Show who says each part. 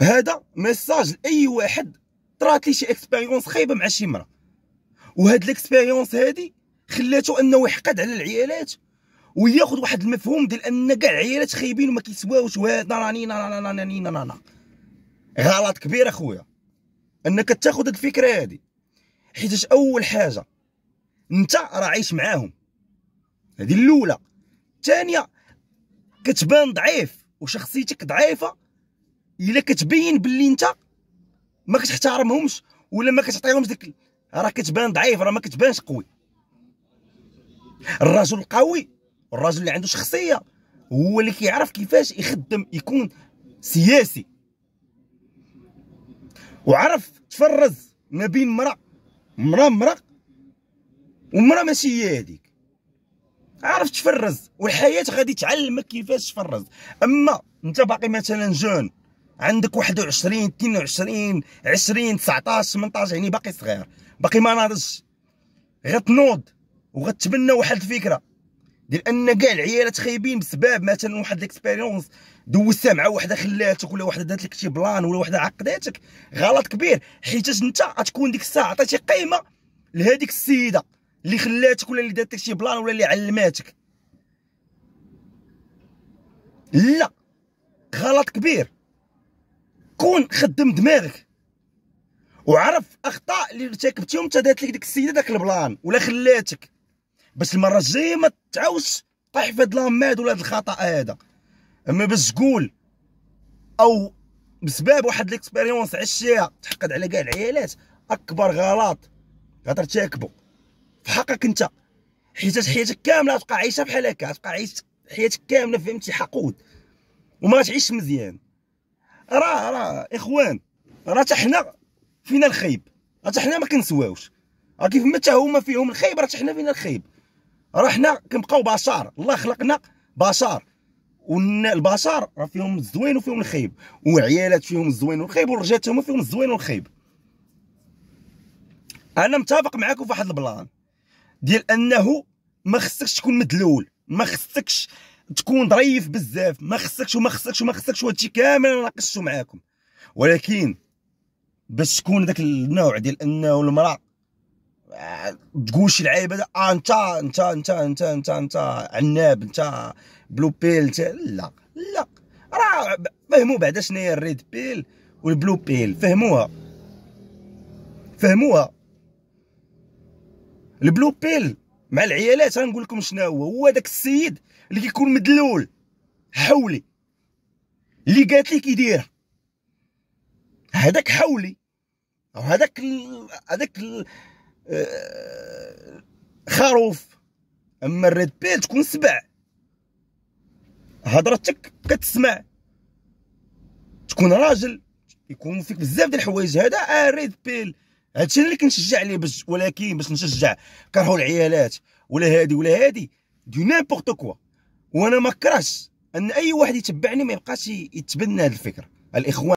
Speaker 1: هذا ميساج لاي واحد طرات لي شي اكسبيريونس خايبه مع شي مرا وهاد الاكسبيريونس هادي خلاته انه يحقد على العيالات وياخذ واحد المفهوم ديال ان كاع العيالات خايبين وما كيسواوش وهذا راني نا نا نا نا نا نا غلط كبير اخويا انك تاخذ الفكره هادي حيت اول حاجه انت راه عايش معاهم هذه الاولى ثانيه كتبان ضعيف وشخصيتك ضعيفه الا كتبين باللي انت ما كتحترمهمش ولا ما كتعطيهمش ديك راه كتبان ضعيف راه ما كتبانش قوي الرجل القوي الرجل اللي عنده شخصيه هو اللي كيعرف كيفاش يخدم يكون سياسي وعرف تفرز ما بين مرا مرا مرا ومرا ماشي هي هذيك عرف تفرز والحياة غادي تعلمك كيفاش تفرز اما انت باقي مثلا جون عندك 21 22 20 19 18 يعني باقي صغير باقي ما ناضجش غتنوض وغتبنى واحد الفكره ديال ان كاع العيالات خايبين بسبب مثلا واحد ليكسبيريونس دوزتها مع وحده خلاتك ولا وحده دارت لك شي بلان ولا وحده عقداتك غلط كبير حيت انت غتكون ديك الساعه عطيتي قيمه لهذيك السيده اللي خلاتك ولا اللي دارت لك شي بلان ولا اللي علماتك لا غلط كبير كون خدم دماغك وعرف اخطاء اللي ارتكبتيهم انت لك ديك السيده داك البلان ولا خلاتك باش المره الجايه ما تعاودش طيح في هاد لاماد ولا هاد الخطا هذا اما باش تقول او بسبب واحد ليكسبيريونس عشتيها تحقد على كاع العيالات اكبر غلط غترتكبو في حقك انت حيت حياتك كامله تبقى عايشه بحال هكا تبقى عايش حياتك كامله فهمتي حقود وما تعيش مزيان راه راه اخوان راه حنا فينا الخيب راه حنا ما كنسواوش راه كيف ما حتى هما فيهم الخيب راه حنا فينا الخيب راه حنا كنبقاو بشر الله خلقنا بشر والبشر راه فيهم الزوين وفيهم الخيب وعيالات فيهم الزوين والخيب والرجال هما فيهم الزوين والخيب انا متفق معاكم في واحد البلان ديال انه ما خصكش تكون مدلول ما خصكش تكون ظريف بزاف ما خصكش وما خصكش وما خصكش وهادشي كامل انا ناقشته معاكم ولكن باش تكون داك النوع ديال انه المراه آه، تقول شي لعيب هذا آه انت انت انت انت انت انت عناب انت بلو بيل انت لا لا راه فهموا بعدا شنو هي الريد بيل والبلو بيل فهموها فهموها البلو بيل مع العيالات غنقول لكم شنو هو هو داك السيد اللي كيكون مدلول حولي اللي قالت لي كيدير هذاك حولي او هذاك هذاك آه، خروف اما الريد بيل تكون سبع هضرتك كتسمع تكون راجل يكون فيك بزاف ديال الحوايج هذا الريد آه، بيل هادشي اللي كنشجع عليه باش ولكن باش نشجع كرهوا العيالات ولا هادي ولا هادي دو نيمبورط كوا وانا ما كرهش ان اي واحد يتبعني ما يبقاش يتبنى هاد الفكره الاخوان